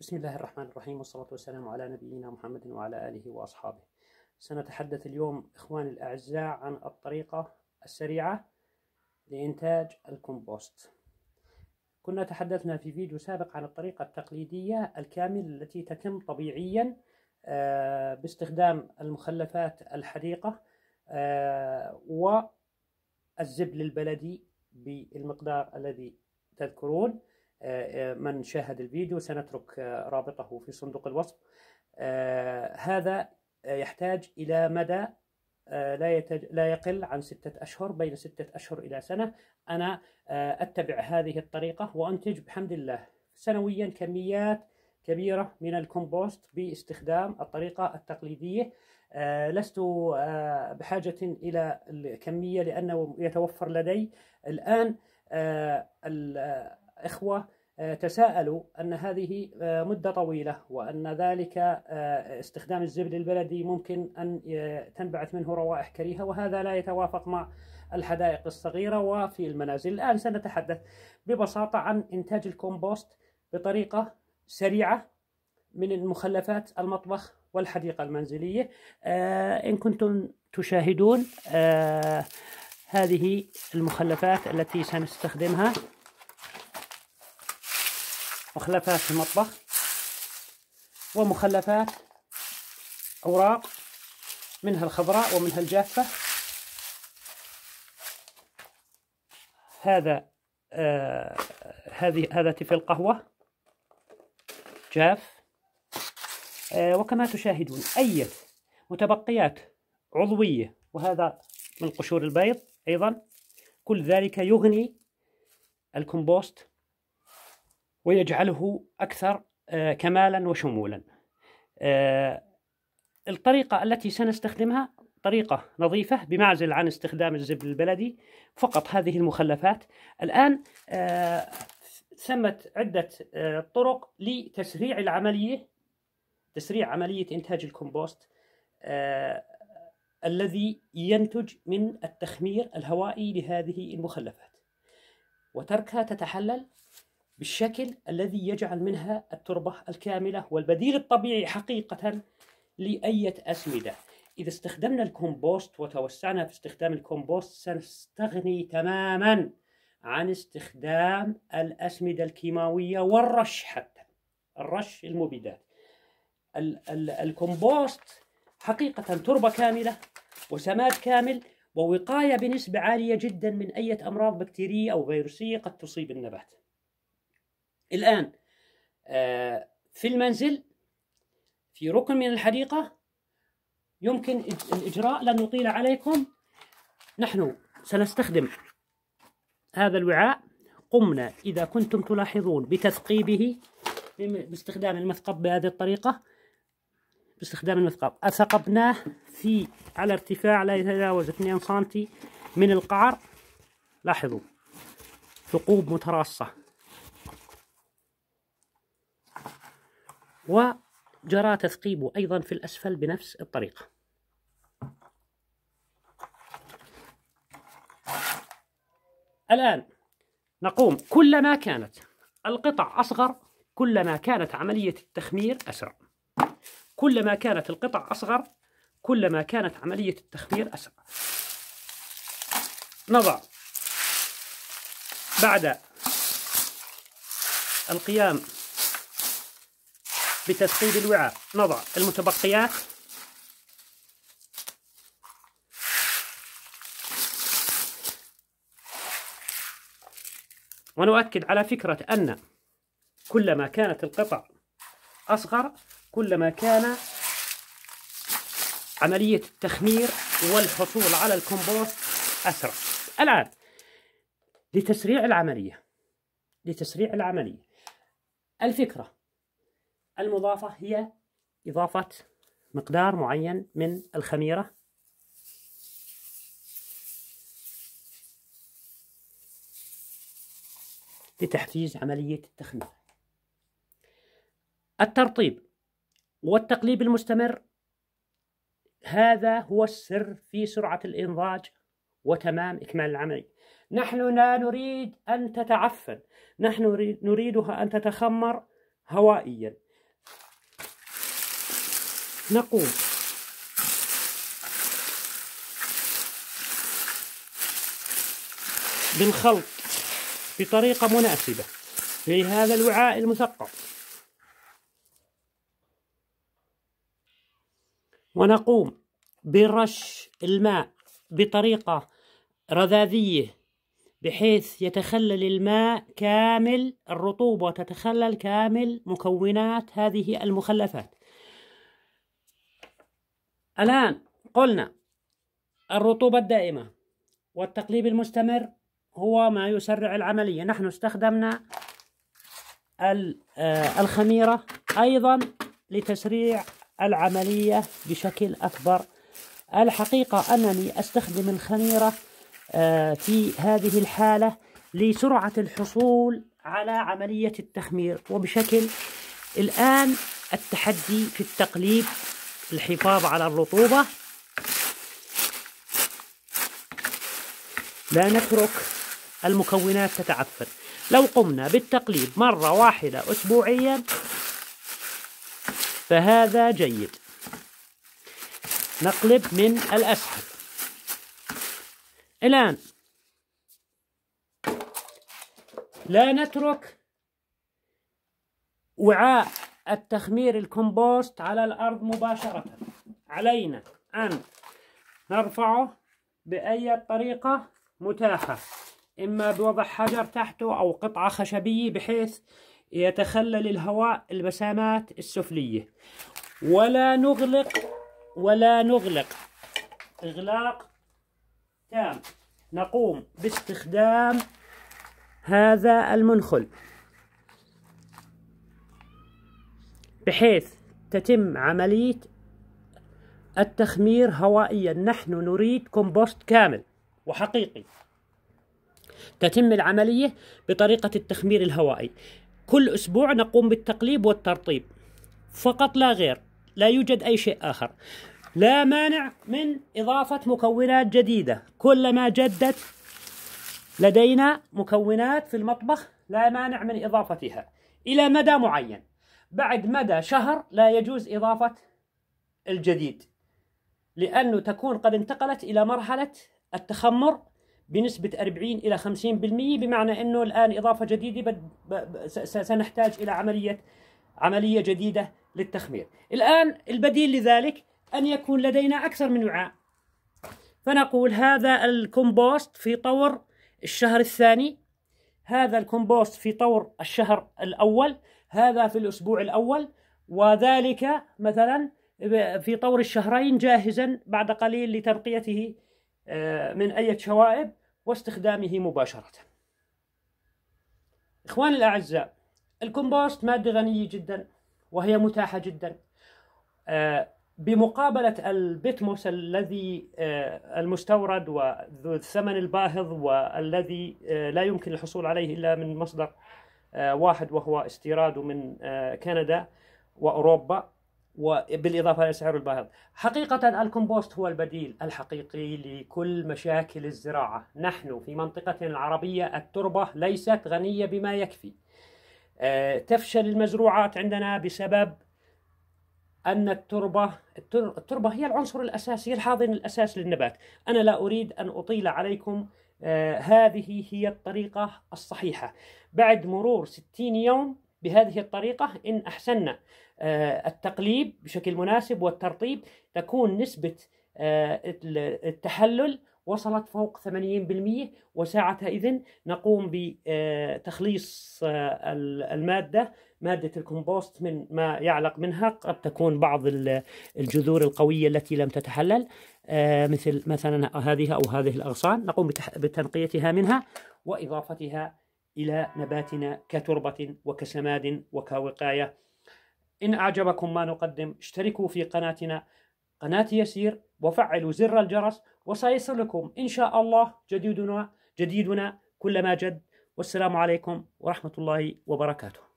بسم الله الرحمن الرحيم والصلاة والسلام على نبينا محمد وعلى آله وأصحابه سنتحدث اليوم إخواني الأعزاء عن الطريقة السريعة لإنتاج الكومبوست كنا تحدثنا في فيديو سابق عن الطريقة التقليدية الكاملة التي تتم طبيعيا آه، باستخدام المخلفات الحديقة آه، والزبل البلدي بالمقدار الذي تذكرون آه، آه، من شاهد الفيديو سنترك آه، رابطه في صندوق الوصف هذا يحتاج إلى مدى لا يتج... لا يقل عن ستة أشهر بين ستة أشهر إلى سنة أنا أتبع هذه الطريقة وأنتج بحمد الله سنويا كميات كبيرة من الكومبوست باستخدام الطريقة التقليدية لست بحاجة إلى الكمية لأنه يتوفر لدي الآن إخوة آه، تساءلوا أن هذه آه، مدة طويلة وأن ذلك آه، استخدام الزبد البلدي ممكن أن تنبعث منه روائح كريهة وهذا لا يتوافق مع الحدائق الصغيرة وفي المنازل الآن سنتحدث ببساطة عن إنتاج الكومبوست بطريقة سريعة من المخلفات المطبخ والحديقة المنزلية إن كنتم تشاهدون هذه المخلفات التي سنستخدمها مخلفات في المطبخ ومخلفات أوراق منها الخضراء ومنها الجافة هذا آه هذه هذا تفل القهوة جاف آه وكما تشاهدون أي متبقيات عضوية وهذا من قشور البيض أيضا كل ذلك يغني الكمبوست ويجعله أكثر آه، كمالا وشمولا آه، الطريقة التي سنستخدمها طريقة نظيفة بمعزل عن استخدام الزبد البلدي فقط هذه المخلفات الآن آه، ثمت عدة طرق لتسريع العملية تسريع عملية إنتاج الكومبوست الذي ينتج من التخمير الهوائي لهذه المخلفات وتركها تتحلل بالشكل الذي يجعل منها التربة الكاملة والبديل الطبيعي حقيقة لأية أسمدة إذا استخدمنا الكومبوست وتوسعنا في استخدام الكومبوست سنستغني تماما عن استخدام الأسمدة الكيماوية والرش حتى الرش المبيدات ال ال الكومبوست حقيقة تربة كاملة وسماد كامل ووقاية بنسبة عالية جدا من أي أمراض بكتيرية أو فيروسية قد تصيب النبات الآن آه، في المنزل في ركن من الحديقة يمكن الإجراء لن نطيل عليكم نحن سنستخدم هذا الوعاء قمنا إذا كنتم تلاحظون بتثقيبه باستخدام المثقب بهذه الطريقة باستخدام المثقب أثقبناه في على ارتفاع لا يتجاوز 2 سم من القعر لاحظوا ثقوب متراصة وجرى تثقيبه أيضا في الأسفل بنفس الطريقة الآن نقوم كلما كانت القطع أصغر كلما كانت عملية التخمير أسرع كلما كانت القطع أصغر كلما كانت عملية التخمير أسرع نضع بعد القيام بتسقيد الوعاء نضع المتبقيات ونؤكد على فكرة أن كلما كانت القطع أصغر كلما كان عملية التخمير والحصول على الكمبوست أسرع الآن لتسريع العملية لتسريع العملية الفكرة المضافة هي إضافة مقدار معين من الخميرة لتحفيز عملية التخمير الترطيب والتقليب المستمر هذا هو السر في سرعة الإنضاج وتمام إكمال العملية نحن لا نريد أن تتعفن نحن نريدها أن تتخمر هوائيا نقول بالخلط بطريقة مناسبة لهذا الوعاء المثقب ونقوم برش الماء بطريقة رذاذية بحيث يتخلل الماء كامل الرطوبة تتخلل كامل مكونات هذه المخلفات الآن قلنا الرطوبة الدائمة والتقليب المستمر هو ما يسرع العملية نحن استخدمنا آه، الخميرة أيضا لتسريع العملية بشكل أكبر الحقيقة أنني أستخدم الخميرة آه، في هذه الحالة لسرعة الحصول على عملية التخمير وبشكل الآن التحدي في التقليب للحفاظ على الرطوبة لا نترك المكونات تتعفن لو قمنا بالتقليب مرة واحدة أسبوعيا فهذا جيد نقلب من الأسفل الآن لا نترك وعاء التخمير الكمبوست على الأرض مباشرة علينا أن نرفعه بأي طريقة متاحة إما بوضع حجر تحته أو قطعة خشبية بحيث يتخلل الهواء البسامات السفلية ولا نغلق ولا نغلق إغلاق تام نقوم باستخدام هذا المنخل بحيث تتم عملية التخمير هوائيا نحن نريد كومبوست كامل وحقيقي تتم العملية بطريقة التخمير الهوائي كل أسبوع نقوم بالتقليب والترطيب فقط لا غير لا يوجد أي شيء آخر لا مانع من إضافة مكونات جديدة كلما جدت لدينا مكونات في المطبخ لا مانع من إضافتها إلى مدى معين بعد مدى شهر لا يجوز إضافة الجديد لأنه تكون قد انتقلت إلى مرحلة التخمر بنسبة 40 إلى 50% بمعنى أنه الآن إضافة جديدة سنحتاج إلى عملية عملية جديدة للتخمير الآن البديل لذلك أن يكون لدينا أكثر من وعاء فنقول هذا الكومبوست في طور الشهر الثاني هذا الكومبوست في طور الشهر الأول هذا في الأسبوع الأول وذلك مثلا في طور الشهرين جاهزا بعد قليل لتنقيته آه، من أي شوائب واستخدامه مباشرة إخواني الأعزاء الكومبوست مادة غنية جدا وهي متاحة جدا آه، بمقابلة البيتموس الذي آه، المستورد وذو الثمن الباهظ والذي لا يمكن الحصول عليه إلا من مصدر آه، واحد وهو استيراده من آه، كندا واوروبا وبالاضافه الى سعره الباهظ. حقيقه الكمبوست هو البديل الحقيقي لكل مشاكل الزراعه، نحن في منطقتنا العربيه التربه ليست غنيه بما يكفي. آه، تفشل المزروعات عندنا بسبب أن التربة التربة هي العنصر الأساسي الحاضن الأساسي للنبات أنا لا أريد أن أطيل عليكم آه، هذه هي الطريقة الصحيحة بعد مرور 60 يوم بهذه الطريقة إن أحسننا آه، التقليب بشكل مناسب والترطيب تكون نسبة آه، التحلل وصلت فوق 80% وساعتها إذن نقوم بتخليص المادة مادة الكومبوست من ما يعلق منها قد تكون بعض الجذور القوية التي لم تتحلل آه، مثل مثلا هذه أو هذه الأغصان نقوم بتنقيتها منها وإضافتها إلى نباتنا كتربة وكسماد وكوقاية إن أعجبكم ما نقدم اشتركوا في قناتنا قناة يسير وفعلوا زر الجرس وسيصلكم إن شاء الله جديدنا جديدنا كلما جد والسلام عليكم ورحمة الله وبركاته